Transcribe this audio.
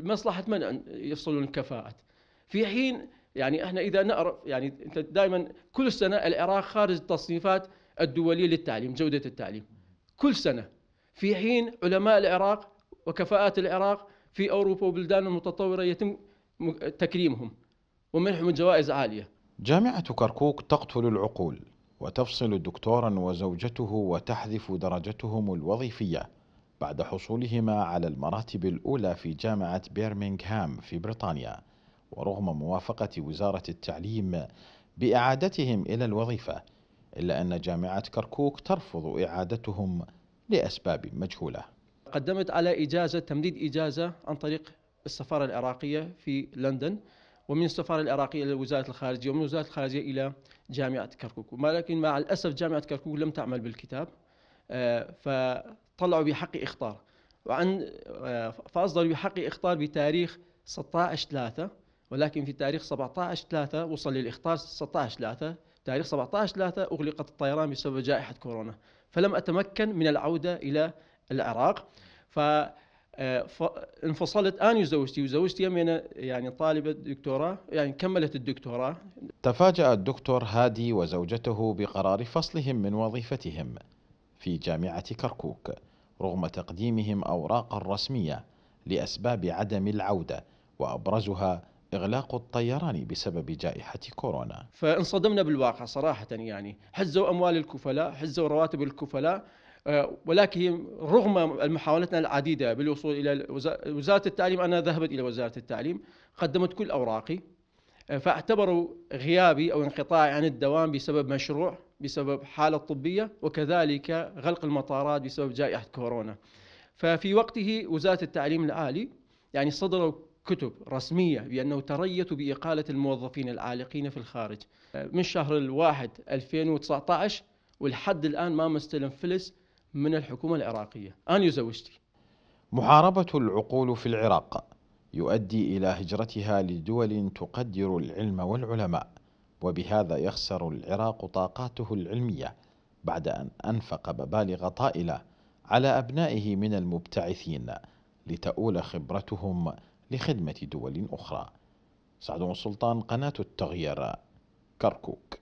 مصلحه من ان يفصلون الكفاءات في حين يعني احنا اذا نعرف يعني انت دائما كل سنه العراق خارج التصنيفات الدوليه للتعليم جوده التعليم كل سنه في حين علماء العراق وكفاءات العراق في اوروبا وبلدان المتطوره يتم تكريمهم ومنحهم جوائز عاليه جامعه كركوك تقتل العقول وتفصل دكتورا وزوجته وتحذف درجتهم الوظيفيه بعد حصولهما على المراتب الأولى في جامعة بيرمنغهام في بريطانيا ورغم موافقة وزارة التعليم بإعادتهم إلى الوظيفة إلا أن جامعة كركوك ترفض إعادتهم لأسباب مجهولة قدمت على إجازة تمديد إجازة عن طريق السفارة العراقية في لندن ومن السفارة العراقية إلى وزارة الخارجية ومن وزارة الخارجية إلى جامعة كركوك ولكن مع الأسف جامعة كركوك لم تعمل بالكتاب ف آه، طلعوا بحق إخطار وعن فأصدروا بحق إخطار بتاريخ 16 3 ولكن في تاريخ 17 3 وصل للإخطار 16 3 تاريخ 17 3 أغلقت الطيران بسبب جائحة كورونا فلم أتمكن من العودة إلى العراق ف انفصلت انا وزوجتي وزوجتي من يعني طالبه دكتوراه يعني كملت الدكتوراه تفاجا الدكتور هادي وزوجته بقرار فصلهم من وظيفتهم في جامعه كركوك رغم تقديمهم أوراقا رسمية لأسباب عدم العودة وأبرزها إغلاق الطيران بسبب جائحة كورونا فانصدمنا بالواقع صراحة يعني حزوا أموال الكفلاء حزوا رواتب الكفلاء آه، ولكن رغم محاولتنا العديدة بالوصول إلى وزارة التعليم أنا ذهبت إلى وزارة التعليم قدمت كل أوراقي آه، فاعتبروا غيابي أو انقطاعي عن الدوام بسبب مشروع بسبب حالة طبية وكذلك غلق المطارات بسبب جائحة كورونا ففي وقته وزارة التعليم العالي يعني صدروا كتب رسمية بأنه تريث بإقالة الموظفين العالقين في الخارج من شهر الواحد 2019 ولحد الآن ما مستلم فلس من الحكومة العراقية أنا زوجتي محاربة العقول في العراق يؤدي إلى هجرتها لدول تقدر العلم والعلماء وبهذا يخسر العراق طاقاته العلمية بعد أن أنفق مبالغ طائلة على أبنائه من المبتعثين لتؤول خبرتهم لخدمة دول أخرى سعد سلطان قناة التغيير كركوك